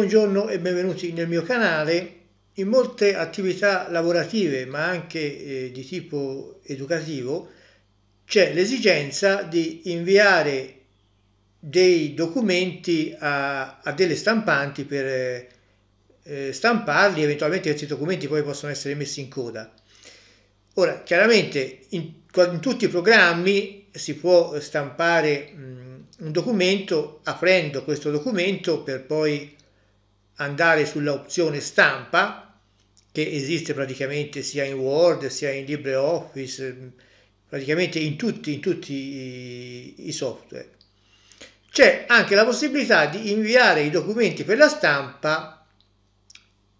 Buongiorno e benvenuti nel mio canale. In molte attività lavorative, ma anche eh, di tipo educativo, c'è l'esigenza di inviare dei documenti a, a delle stampanti per eh, eh stamparli, eventualmente questi documenti poi possono essere messi in coda. Ora, chiaramente in, in tutti i programmi si può stampare mh, mm, un documento aprendo questo documento per poi andare sull'opzione stampa che esiste praticamente sia in Word sia in LibreOffice, mm, praticamente in tutti, in tutti i, i software. C'è anche la possibilità di inviare i documenti per la stampa,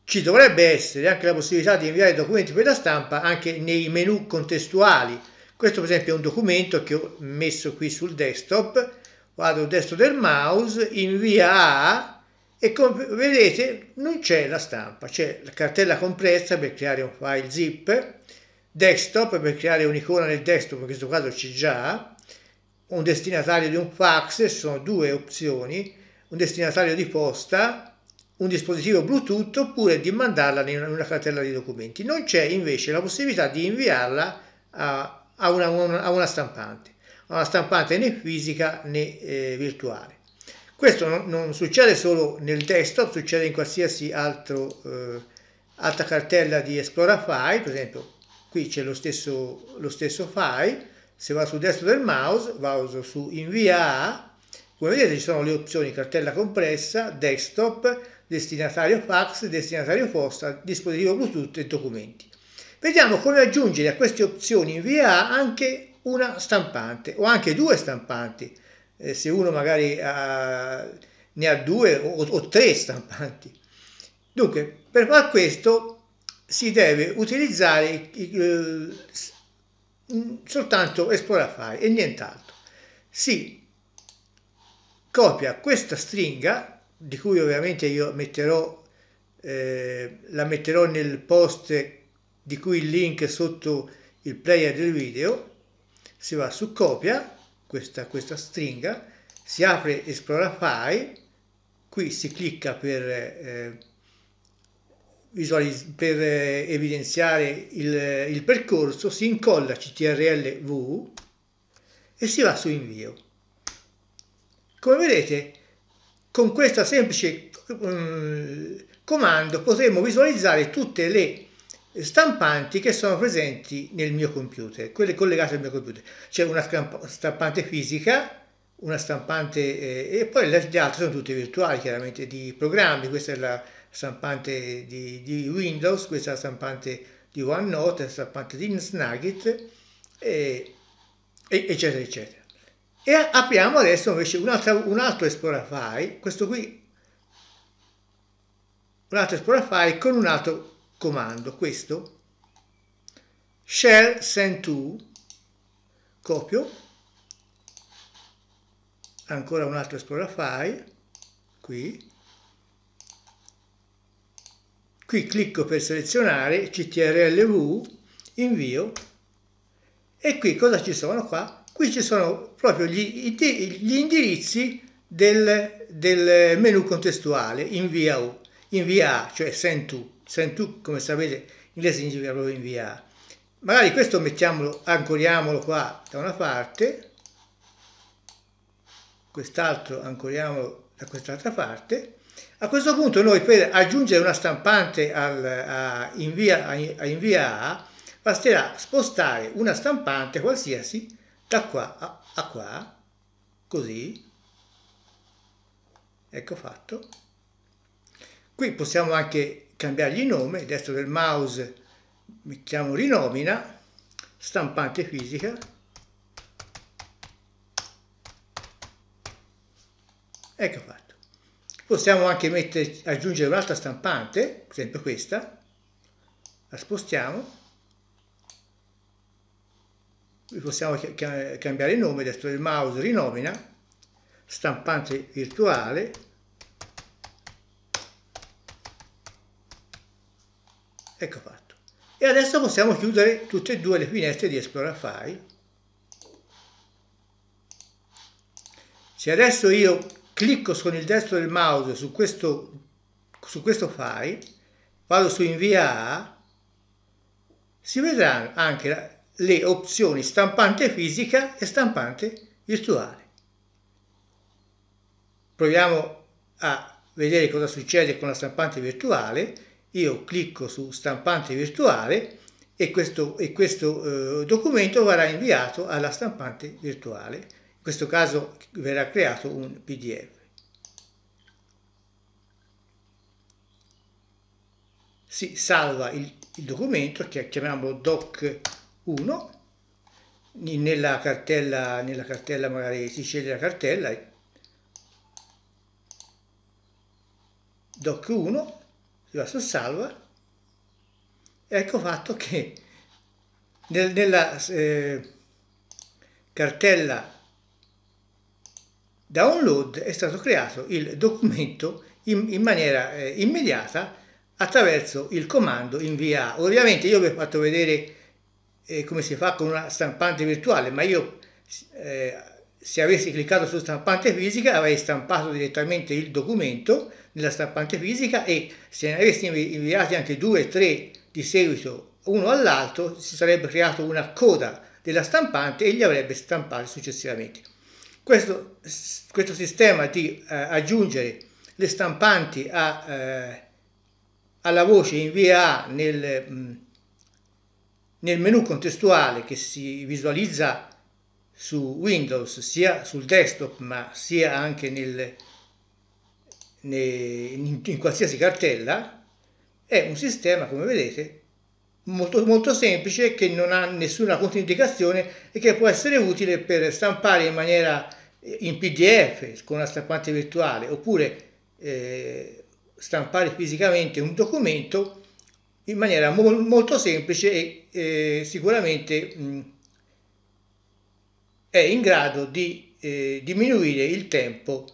ci dovrebbe essere anche la possibilità di inviare i documenti per la stampa anche nei menu contestuali. Questo per esempio è un documento che ho messo qui sul desktop, vado a destra del mouse, invia a e come vedete non c'è la stampa, c'è la cartella compressa per creare un file zip, desktop per creare un'icona nel desktop, in questo caso c'è già, un destinatario di un fax, sono due opzioni, un destinatario di posta, un dispositivo Bluetooth oppure di mandarla in una cartella di documenti. Non c'è invece la possibilità di inviarla a, a, una, a una, stampante, a una stampante né fisica né eh, virtuale. Questo non, non succede solo nel desktop, succede in qualsiasi altro, eh, altra cartella di Explora File, per esempio qui c'è lo stesso, lo stesso file, se vado sul destro del mouse, vado su invia, come vedete ci sono le opzioni cartella compressa, desktop, destinatario fax, destinatario posta, dispositivo Bluetooth e documenti. Vediamo come aggiungere a queste opzioni invia anche una stampante o anche due stampanti eh, se uno magari ha, ne ha due o, o tre stampanti. Dunque, per far questo si deve utilizzare eh, soltanto Explorify e nient'altro. Si copia questa stringa, di cui ovviamente io metterò, eh, la metterò nel post di cui il link sotto il player del video, si va su copia, questa, questa stringa, si apre Esplora File, qui si clicca per, eh, per eh, evidenziare il, eh, il percorso, si incolla CTRL-V e si va su invio. Come vedete, con questo semplice um, comando potremo visualizzare tutte le stampanti che sono presenti nel mio computer, quelle collegate al mio computer. C'è una stampante fisica, una stampante eh, e poi le altre sono tutte virtuali, chiaramente di programmi. Questa è la stampante di, di Windows, questa è la stampante di OneNote, la stampante di Snagit, e, eccetera, eccetera. E apriamo adesso invece un altro, un altro Explora File, questo qui, un altro Explora File con un altro comando questo shell send to copio ancora un altro esplora file qui qui clicco per selezionare ctrlv invio e qui cosa ci sono qua qui ci sono proprio gli, gli indirizzi del, del menu contestuale invia o invia cioè send to send to, come sapete, in inglese significa proprio inviare. Magari questo mettiamolo, ancoriamolo qua da una parte, quest'altro ancoriamolo da quest'altra parte. A questo punto noi per aggiungere una stampante al, a, invia, a, invia A basterà spostare una stampante qualsiasi da qua a, a qua, così, ecco fatto. Qui possiamo anche cambiargli nome, destro del mouse mettiamo rinomina, stampante fisica, ecco fatto. Possiamo anche mettere, aggiungere un'altra stampante, sempre questa, la spostiamo, possiamo cambiare il nome, destro del mouse rinomina, stampante virtuale, ecco fatto e adesso possiamo chiudere tutte e due le finestre di Explorer File se adesso io clicco con il destro del mouse su questo, su questo file vado su invia a si vedranno anche le opzioni stampante fisica e stampante virtuale proviamo a vedere cosa succede con la stampante virtuale io clicco su stampante virtuale e questo, e questo eh, documento verrà inviato alla stampante virtuale. In questo caso verrà creato un PDF. Si salva il, il documento che chiamiamo doc 1 nella cartella, nella cartella magari si sceglie la cartella doc 1 la salva, ecco fatto che nel, nella eh, cartella download è stato creato il documento in, in maniera eh, immediata attraverso il comando invia. Ovviamente io vi ho fatto vedere eh, come si fa con una stampante virtuale, ma io eh, se avessi cliccato su stampante fisica avrei stampato direttamente il documento nella stampante fisica e se ne avessi inviati anche due o tre di seguito uno all'altro si sarebbe creato una coda della stampante e li avrebbe stampati successivamente. Questo, questo sistema di eh, aggiungere le stampanti a, eh, alla voce invia nel, mm, nel menu contestuale che si visualizza su Windows sia sul desktop ma sia anche nel, nel, in, in, qualsiasi cartella è un sistema come vedete molto, molto semplice che non ha nessuna controindicazione e che può essere utile per stampare in maniera eh, in pdf con una stampante virtuale oppure eh, stampare fisicamente un documento in maniera mo molto semplice e eh, sicuramente mh, è in grado di eh, diminuire il tempo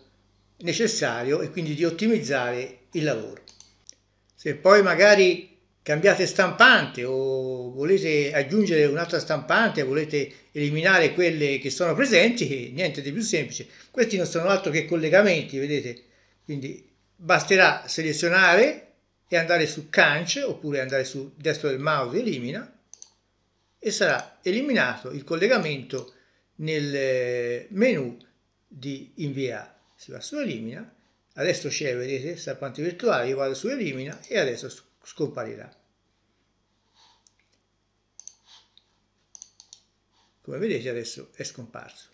necessario e quindi di ottimizzare il lavoro. Se poi magari cambiate stampante o volete aggiungere un'altra stampante, volete eliminare quelle che sono presenti, niente di più semplice. Questi non sono altro che collegamenti, vedete? Quindi basterà selezionare e andare su Canc oppure andare su destro del mouse elimina e sarà eliminato il collegamento nel eh, menu di invia si va su elimina adesso c'è vedete stampante virtuale io vado su elimina e adesso scomparirà come vedete adesso è scomparso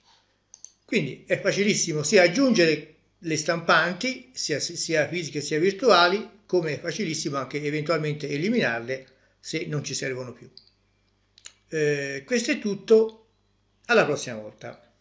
quindi è facilissimo sia aggiungere le stampanti sia, sia fisiche sia virtuali come è facilissimo anche eventualmente eliminarle se non ci servono più eh, questo è tutto alla prossima volta.